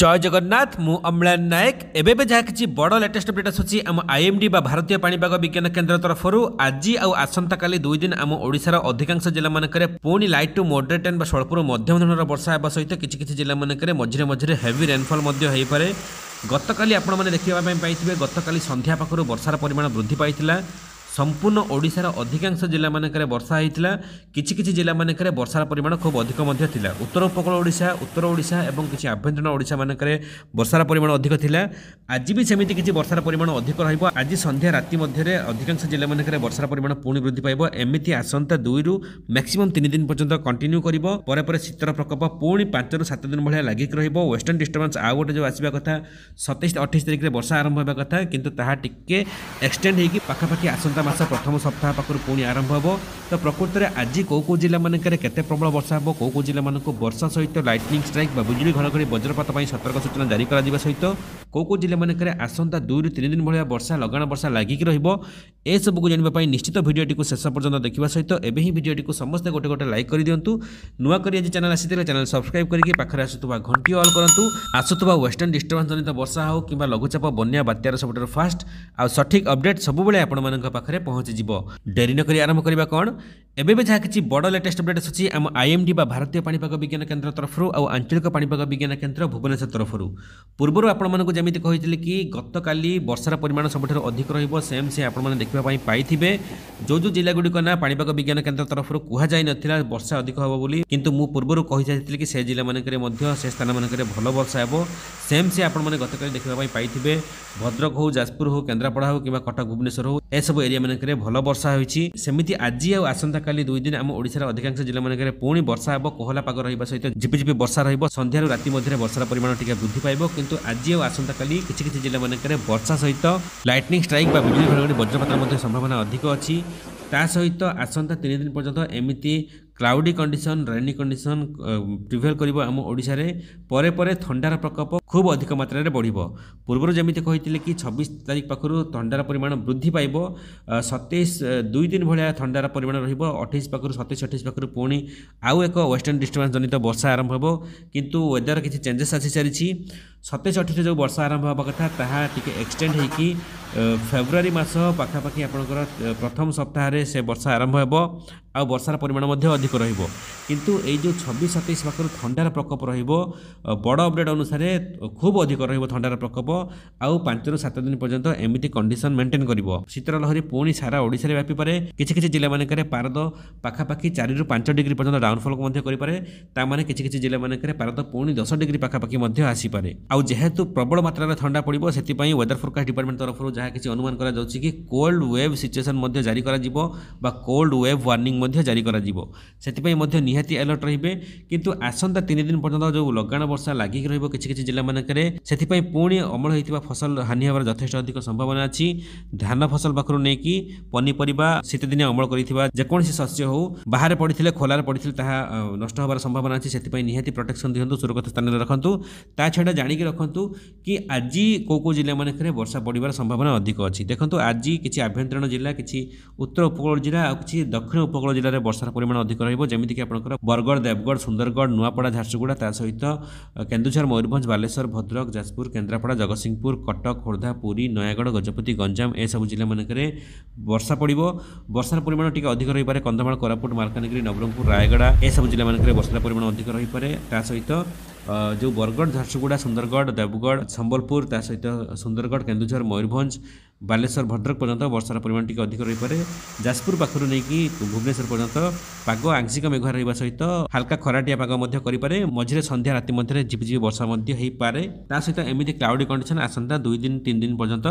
জয় জগন্নাথ মু অম্লান নায়ক এবে যা কিছু বড় লেটেস্ট অপডেট আসুচি আম আইএমডি বা ভারতীয় পাণিপাগ বিজ্ঞান কেন্দ্র তরফরু আজি আউ আসন্তকালি দুই দিন আম ওড়িশার অধিকাংশ জেলা মানকরে পুনি লাইট টু মডরেট বা স্বল্পর মধ্যম ধরনের বর্ষা হওয়া সহিত কিছু কিছু জেলা মানকরে মঝিরে মঝিরে হেভি রেনফল মধ্য হইপারে গতকালি আপনার দেখিবা পাইবে গতকালি সন্ধ্যা পাখর বর্ষার পরিমাণ বৃদ্ধি পাইছিলা সম্পূর্ণ ওড়িশার অধিকাংশ জেলামানকরে বর্ষা হয়েছিল কিছু কিছু জেলামানকরে বর্ষার পরিমাণ খুব অধিক লা উত্তর উপকূল ওড়িশা উত্তর ওড়িশা এবং কিছু আভ্যন্তরীণ ওড়িশা মানকরে বর্ষার পরিমাণ অধিক লা আজি বি সেমিতি কিছু বর্ষার পরিমাণ অধিক রহব আজি সন্ধ্যা রাতে মধ্যে অধিকাংশ জেলামানকরে বর্ষার পরিমাণ পুঁ বৃদ্ধি পাইব এমিতি আসন্তা দুইরু ম্যাক্সিমম তিন দিন পর্যন্ত কন্টিনিউ করব পরে পরে শীতর প্রকোপ পুঁ পাঁচরু সাত দিন ভাগ লাগিক রহব ওয়েস্টর্ন ডিষ্টর্বান্স আউ গোটে যে আসবা কথা সতেইশ অঠেইশ তারিখে বর্ষা আরম্ভ হওয়া কথা কিন্তু তাহা টিকি এক্সটেন্ড হয়ে পাখাপাখি আসন্তা ମାସ ପ୍ରଥମ ସପ୍ତାହ ପାଖରୁ ପୁଣି ଆରମ୍ଭ ହେବ ତ ପ୍ରକୃତରେ ଆଜି କେଉଁ କେଉଁ ଜିଲ୍ଲାମାନଙ୍କରେ କେତେ ପ୍ରବଳ ବର୍ଷା ହେବ କେଉଁ କେଉଁ ଜିଲ୍ଲାମାନଙ୍କୁ ବର୍ଷା ସହିତ ଲାଇଟନିଂ ଷ୍ଟ୍ରାଇକ୍ ବା ବିଜୁଳି ଘଡ଼ଘଡ଼ି ବଜ୍ରପାତ ପାଇଁ ସତର୍କ ସୂଚନା ଜାରି କରାଯିବା ସହିତ କେଉଁ କେଉଁ ଜିଲ୍ଲାମାନଙ୍କରେ ଆସନ୍ତା ଦୁଇରୁ ତିନି ଦିନ ଭଳିଆ ବର୍ଷା ଲଗାଣ ବର୍ଷା ଲାଗିକି ରହିବ ଏସବୁକୁ ଜାଣିବା ପାଇଁ ନିଶ୍ଚିତ ଭିଡ଼ିଓଟିକୁ ଶେଷ ପର୍ଯ୍ୟନ୍ତ ଦେଖିବା ସହିତ ଏବେ ହିଁ ଭିଡ଼ିଓଟିକୁ ସମସ୍ତେ ଗୋଟେ ଗୋଟେ ଲାଇକ୍ କରିଦିଅନ୍ତୁ ନୂଆ କରି ଆଜି ଚ୍ୟାନେଲ୍ ଆସିଥିଲେ ଚ୍ୟାନେଲ୍ ସବସ୍କ୍ରାଇବ୍ କରିକି ପାଖରେ ଆସୁଥିବା ଘଣ୍ଟି ଅଲ୍ କରନ୍ତୁ ଆସୁଥିବା ୱେଷ୍ଟର୍ଣ୍ଣ ଡିଷ୍ଟର୍ବାନ୍ସ ଜନିତ ବର୍ଷା ହେଉ କିମ୍ବା ଲଘୁଚାପ ବନ୍ୟା ବାତ୍ୟାର ସବୁଠାରୁ ଫାଷ୍ଟ ଆଉ ସଠିକ୍ ଅପଡେଟ୍ ସବୁବେଳେ ଆପଣମାନଙ୍କ ପାଖରେ ପାଖରେ ପହଞ୍ଚିଯିବ ଡେରି ନକରି ଆରମ୍ଭ କରିବା କ'ଣ ଏବେ ବି ଯାହା କିଛି ବଡ଼ ଲେଟେଷ୍ଟ ଅପଡେଟ୍ ଅଛି ଆମ ଆଇଏମ୍ଡି ବା ଭାରତୀୟ ପାଣିପାଗ ବିଜ୍ଞାନ କେନ୍ଦ୍ର ତରଫରୁ ଆଉ ଆଞ୍ଚଳିକ ପାଣିପାଗ ବିଜ୍ଞାନ କେନ୍ଦ୍ର ଭୁବନେଶ୍ୱର ତରଫରୁ ପୂର୍ବରୁ ଆପଣମାନଙ୍କୁ ଯେମିତି କହିଥିଲି କି ଗତକାଲି ବର୍ଷାର ପରିମାଣ ସବୁଠାରୁ ଅଧିକ ରହିବ ସେମ୍ ସେ ଆପଣମାନେ ଦେଖିବା ପାଇଁ ପାଇଥିବେ ଯେଉଁ ଯେଉଁ ଜିଲ୍ଲାଗୁଡ଼ିକ ନା ପାଣିପାଗ ବିଜ୍ଞାନ କେନ୍ଦ୍ର ତରଫରୁ କୁହାଯାଇ ନଥିଲା ବର୍ଷା ଅଧିକ ହେବ ବୋଲି କିନ୍ତୁ ମୁଁ ପୂର୍ବରୁ କହିଯାଇଥିଲି କି ସେ ଜିଲ୍ଲାମାନଙ୍କରେ ମଧ୍ୟ ସେ ସ୍ଥାନମାନଙ୍କରେ ଭଲ ବର୍ଷା ହେବ ସେମ୍ ସେ ଆପଣମାନେ ଗତକାଲି ଦେଖିବା ପାଇଁ ପାଇଥିବେ ଭଦ୍ରକ ହେଉ ଯାଜପୁର ହେଉ କେନ୍ଦ୍ରାପଡ଼ା ହେଉ କିମ୍ବା କଟକ ଭୁବନେଶ୍ୱର ହେଉ ଏସବୁ ଏରିଆମାନଙ୍କରେ ଭଲ ବର୍ଷା ହୋଇଛି ସେମିତି ଆଜି ଆଉ ଆସନ୍ତାକାଲି ଦୁଇ ଦିନ ଆମ ଓଡ଼ିଶାର ଅଧିକାଂଶ ଜିଲ୍ଲାମାନଙ୍କରେ ପୁଣି ବର୍ଷା ହେବ କୋହଲା ପାଗ ରହିବା ସହିତ ଝିପିଝିପି ବର୍ଷା ରହିବ ସନ୍ଧ୍ୟାରୁ ରାତି ମଧ୍ୟରେ ବର୍ଷାର ପରିମାଣ ଟିକେ ବୃଦ୍ଧି ପାଇବ କିନ୍ତୁ ଆଜି ଆଉ ଆସନ୍ତାକାଲି କିଛି କିଛି ଜିଲ୍ଲାମାନଙ୍କରେ ବର୍ଷା ସହିତ ଲାଇଟନିଂ ଷ୍ଟ୍ରାଇକ୍ ବା ବିଜୁଳି ଘଡ଼ଘଡ଼ି ବଜ୍ରପାତ ମଧ୍ୟ ସମ୍ଭାବନା ଅଧିକ ଅଛି ତା ସହିତ ଆସନ୍ତା ତିନି ଦିନ ପର୍ଯ୍ୟନ୍ତ ଏମିତି cloudy condition rainy condition prevail କରିବ ଆମ ଓଡ଼ିଶାରେ ପରେ ପରେ ଥଣ୍ଡାର ପ୍ରକୋପ ଖୁବ୍ ଅଧିକ ମାତ୍ରାରେ ବଢ଼ିବ ପୂର୍ବରୁ ଯେମିତି କହିଥିଲେ କି ଛବିଶ ତାରିଖ ପାଖରୁ ଥଣ୍ଡାର ପରିମାଣ ବୃଦ୍ଧି ପାଇବ ସତେଇଶ ଦୁଇ ଦିନ ଭଳିଆ ଥଣ୍ଡାର ପରିମାଣ ରହିବ ଅଠେଇଶ ପାଖରୁ ସତେଇଶ ଅଠେଇଶ ପାଖରୁ ପୁଣି ଆଉ ଏକ ୱେଷ୍ଟର୍ଣ୍ଣ ଡିଷ୍ଟର୍ବାନ୍ସ ଜନିତ ବର୍ଷା ଆରମ୍ଭ ହେବ କିନ୍ତୁ ୱେଦର କିଛି ଚେଞ୍ଜେସ୍ ଆସିସାରିଛି ସତେଇଶ ଅଠେଇଶ ଯେଉଁ ବର୍ଷା ଆରମ୍ଭ ହେବା କଥା ତାହା ଟିକିଏ ଏକ୍ସଟେଣ୍ଡ ହୋଇକି ଫେବୃଆରୀ ମାସ ପାଖାପାଖି ଆପଣଙ୍କର ପ୍ରଥମ ସପ୍ତାହରେ ସେ ବର୍ଷା ଆରମ୍ଭ ହେବ ଆଉ ବର୍ଷାର ପରିମାଣ ମଧ୍ୟ ଅଧିକ ରହିବ କିନ୍ତୁ ଏଇ ଯେଉଁ ଛବିଶ ସତେଇଶ ପାଖରୁ ଥଣ୍ଡାର ପ୍ରକୋପ ରହିବ ବଡ଼ ଅପଡ଼େଟ୍ ଅନୁସାରେ ଖୁବ୍ ଅଧିକ ରହିବ ଥଣ୍ଡାର ପ୍ରକୋପ ଆଉ ପାଞ୍ଚରୁ ସାତ ଦିନ ପର୍ଯ୍ୟନ୍ତ ଏମିତି କଣ୍ଡିସନ୍ ମେଣ୍ଟେନ୍ କରିବ ଶୀତର ଲହରୀ ପୁଣି ସାରା ଓଡ଼ିଶାରେ ବ୍ୟାପିପାରେ କିଛି କିଛି ଜିଲ୍ଲାମାନଙ୍କରେ ପାରଦ ପାଖାପାଖି ଚାରିରୁ ପାଞ୍ଚ ଡିଗ୍ରୀ ପର୍ଯ୍ୟନ୍ତ ଡାଉନଫଲ୍କୁ ମଧ୍ୟ କରିପାରେ ତା ମାନେ କିଛି କିଛି ଜିଲ୍ଲାମାନଙ୍କରେ ପାରଦ ପୁଣି ଦଶ ଡିଗ୍ରୀ ପାଖାପାଖି ମଧ୍ୟ ଆସିପାରେ ଆଉ ଯେହେତୁ ପ୍ରବଳ ମାତ୍ରାରେ ଥଣ୍ଡା ପଡ଼ିବ ସେଥିପାଇଁ ୱେଦର ଫୋରକାଷ୍ଟ ଡିପାର୍ଟମେଣ୍ଟ ତରଫରୁ ଯାହା କିଛି ଅନୁମାନ କରାଯାଉଛି କି କୋଲ୍ଡ ୱେଭ୍ ସିଚୁଏସନ୍ ମଧ୍ୟ ଜାରି କରାଯିବ ବା କୋଲ୍ଡ ୱେଭ୍ ୱାର୍ଣ୍ଣିଂ ମଧ୍ୟ ଜାରି କରାଯିବ ସେଥିପାଇଁ ମଧ୍ୟ ନିହାତି ଆଲର୍ଟ ରହିବେ କିନ୍ତୁ ଆସନ୍ତା ତିନି ଦିନ ପର୍ଯ୍ୟନ୍ତ ଯେଉଁ ଲଗାଣ ବର୍ଷା ଲାଗିକି ରହିବ କିଛି କିଛି ଜିଲ୍ଲାମାନଙ୍କରେ ସେଥିପାଇଁ ପୁଣି ଅମଳ ହୋଇଥିବା ଫସଲ ହାନି ହେବାର ଯଥେଷ୍ଟ ଅଧିକ ସମ୍ଭାବନା ଅଛି ଧାନ ଫସଲ ପାଖରୁ ନେଇକି ପନିପରିବା ଶୀତଦିନେ ଅମଳ କରିଥିବା ଯେକୌଣସି ଶସ୍ୟ ହେଉ ବାହାରେ ପଡ଼ିଥିଲେ ଖୋଲାରେ ପଡ଼ିଥିଲେ ତାହା ନଷ୍ଟ ହେବାର ସମ୍ଭାବନା ଅଛି ସେଥିପାଇଁ ନିହାତି ପ୍ରୋଟେକ୍ସନ୍ ଦିଅନ୍ତୁ ସୁରକ୍ଷିତ ସ୍ଥାନରେ ରଖନ୍ତୁ ତା ଛଡ଼ା ଜାଣିକି ରଖନ୍ତୁ କି ଆଜି କେଉଁ କେଉଁ ଜିଲ୍ଲାମାନଙ୍କରେ ବର୍ଷା ପଡ଼ିବାର ସମ୍ଭାବନା ଅଧିକ ଅଛି ଦେଖନ୍ତୁ ଆଜି କିଛି ଆଭ୍ୟନ୍ତରୀଣ ଜିଲ୍ଲା କିଛି ଉତ୍ତର ଉପକୂଳ ଜିଲ୍ଲା ଆଉ କିଛି ଦକ୍ଷିଣ ଉପକୂଳ ଉପକୂଳ ଜିଲ୍ଲାରେ ବର୍ଷାର ପରିମାଣ ଅଧିକ ରହିବ ଯେମିତିକି ଆପଣଙ୍କର ବରଗଡ଼ ଦେବଗଡ଼ ସୁନ୍ଦରଗଡ଼ ନୂଆପଡ଼ା ଝାରସୁଗୁଡ଼ା ତା ସହିତ କେନ୍ଦୁଝର ମୟୂରଭଞ୍ଜ ବାଲେଶ୍ୱର ଭଦ୍ରକ ଯାଜପୁର କେନ୍ଦ୍ରାପଡ଼ା ଜଗତସିଂହପୁର କଟକ ଖୋର୍ଦ୍ଧା ପୁରୀ ନୟାଗଡ଼ ଗଜପତି ଗଞ୍ଜାମ ଏସବୁ ଜିଲ୍ଲାମାନଙ୍କରେ ବର୍ଷା ପଡ଼ିବ ବର୍ଷାର ପରିମାଣ ଟିକେ ଅଧିକ ରହିପାରେ କନ୍ଧମାଳ କୋରାପୁଟ ମାଲକାନଗିରି ନବରଙ୍ଗପୁର ରାୟଗଡ଼ା ଏସବୁ ଜିଲ୍ଲାମାନଙ୍କରେ ବର୍ଷାର ପରିମାଣ ଅଧିକ ରହିପାରେ ତା ସହିତ ଯେଉଁ ବରଗଡ଼ ଝାରସୁଗୁଡ଼ା ସୁନ୍ଦରଗଡ଼ ଦେବଗଡ଼ ସମ୍ବଲପୁର ତା ସହିତ ସୁନ୍ଦରଗଡ଼ କେନ୍ଦୁଝର ମୟୂରଭଞ୍ଜ ବାଲେଶ୍ୱର ଭଦ୍ରକ ପର୍ଯ୍ୟନ୍ତ ବର୍ଷାର ପରିମାଣ ଟିକେ ଅଧିକ ରହିପାରେ ଯାଜପୁର ପାଖରୁ ନେଇକି ଭୁବନେଶ୍ୱର ପର୍ଯ୍ୟନ୍ତ ପାଗ ଆଂଶିକ ମେଘୁଆ ରହିବା ସହିତ ହାଲକା ଖରାଟିଆ ପାଗ ମଧ୍ୟ କରିପାରେ ମଝିରେ ସନ୍ଧ୍ୟା ରାତି ମଧ୍ୟରେ ଝିପିଝିପି ବର୍ଷା ମଧ୍ୟ ହୋଇପାରେ ତା ସହିତ ଏମିତି କ୍ଲାଉଡ଼ି କଣ୍ଡିସନ୍ ଆସନ୍ତା ଦୁଇ ଦିନ ତିନି ଦିନ ପର୍ଯ୍ୟନ୍ତ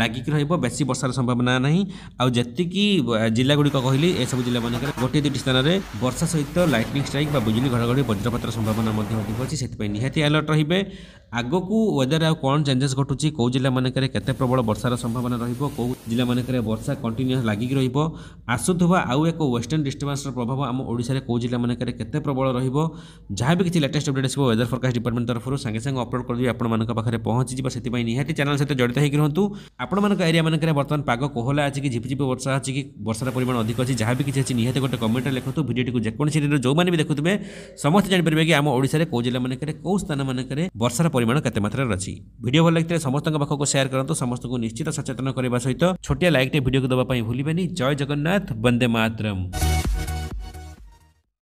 ଲାଗିକି ରହିବ ବେଶୀ ବର୍ଷାର ସମ୍ଭାବନା ନାହିଁ ଆଉ ଯେତିକି ଜିଲ୍ଲାଗୁଡ଼ିକ କହିଲି ଏସବୁ ଜିଲ୍ଲାମାନଙ୍କରେ ଗୋଟିଏ ଦୁଇଟି ସ୍ଥାନରେ ବର୍ଷା ସହିତ ଲାଇଟନିଂ ଷ୍ଟ୍ରାଇକ୍ ବା ବିଜୁଳି ଘଡ଼ଘଡ଼ି ବଜ୍ରପାତର ସମ୍ଭାବନା ମଧ୍ୟ ଅଧିକ ଅଛି ସେଥିପାଇଁ ନିହାତି ଆଲର୍ଟ ରହିବେ ଆଗକୁ ୱେଦର ଆଉ କ'ଣ ଚେଞ୍ଜେସ୍ ଘଟୁଛି କେଉଁ ଜିଲ୍ଲାମାନଙ୍କରେ କେତେ ପ୍ରବଳ ବର୍ଷାର ସମ୍ଭାବନା ରହିବ କେଉଁ ଜିଲ୍ଲାମାନଙ୍କରେ ବର୍ଷା କଣ୍ଟିନ୍ୟୁଅସ୍ ଲାଗିକି ରହିବ ଆସୁଥିବା ଆଉ ଏକ ୱେଷ୍ଟର୍ଣ୍ଣ ଡିଷ୍ଟର୍ବାନ୍ସର ପ୍ରଭାବ ଆମ ଓଡ଼ିଶାରେ କେଉଁ ଜିଲ୍ଲାମାନଙ୍କରେ କେତେ ପ୍ରବଳ ରହିବ ଯାହା ବି କିଛି ଲେଟେଷ୍ଟ ଅପଡ଼େଟ୍ ଆସିବ ୱେଦର ଫୋରକାଷ୍ଟ ଡିପାର୍ଟମେଣ୍ଟ ତରଫରୁ ସାଙ୍ଗେ ସାଙ୍ଗେ ଅପଲୋଡ଼ କରିଦେବି ଆପଣମାନଙ୍କ ପାଖରେ ପହଞ୍ଚିଯିବ ସେଥିପାଇଁ ନିହାତି ଚ୍ୟାନେଲ୍ ସହିତ ଜଡ଼ିତ ହୋଇକି ରୁହନ୍ତୁ ଆପଣମାନଙ୍କ ଏରିଆମାନଙ୍କରେ ବର୍ତ୍ତମାନ ପାଗ କୋହଲା ଅଛି କି ଝିପିଝିପି ବର୍ଷା ଅଛି କି ବର୍ଷାର ପରିମାଣ ଅଧିକ ଅଛି ଯାହା ବି କିଛି ଅଛି ନିହାତି ଗୋଟେ କମେଣ୍ଟରେ ଲେଖନ୍ତୁ ଭିଡ଼ିଓଟିକୁ ଯେକୌଣସି ଦିନରୁ ଯେଉଁମାନେ ବି ଦେଖୁଥିବେ ସମସ୍ତେ ଜାଣିପାରିବେ କି ଆମ ଓଡ଼ିଶାରେ କେଉଁ ଜିଲ୍ଲାମାନଙ୍କରେ କେଉଁ ସ୍ଥାନମାନଙ୍କରେ ବର୍ଷାର परिमाण कते मात्र रहछि भिडियो भल लागथिले समस्तक पाखको शेयर करन त समस्तक निश्चित सचेतना करबा सहित छोटिया लाइक ते भिडियो को दबा पई भुलिबेनी जय जगन्नाथ वंदे मातरम